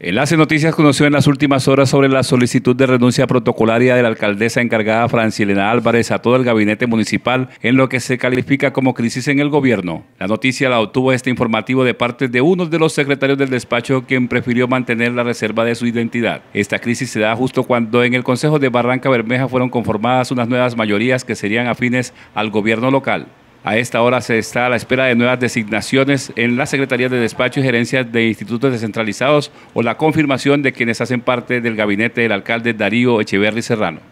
Enlace Noticias conoció en las últimas horas sobre la solicitud de renuncia protocolaria de la alcaldesa encargada Elena Álvarez a todo el gabinete municipal en lo que se califica como crisis en el gobierno. La noticia la obtuvo este informativo de parte de uno de los secretarios del despacho quien prefirió mantener la reserva de su identidad. Esta crisis se da justo cuando en el Consejo de Barranca Bermeja fueron conformadas unas nuevas mayorías que serían afines al gobierno local. A esta hora se está a la espera de nuevas designaciones en la Secretaría de Despacho y Gerencias de Institutos Descentralizados o la confirmación de quienes hacen parte del gabinete del alcalde Darío Echeverri Serrano.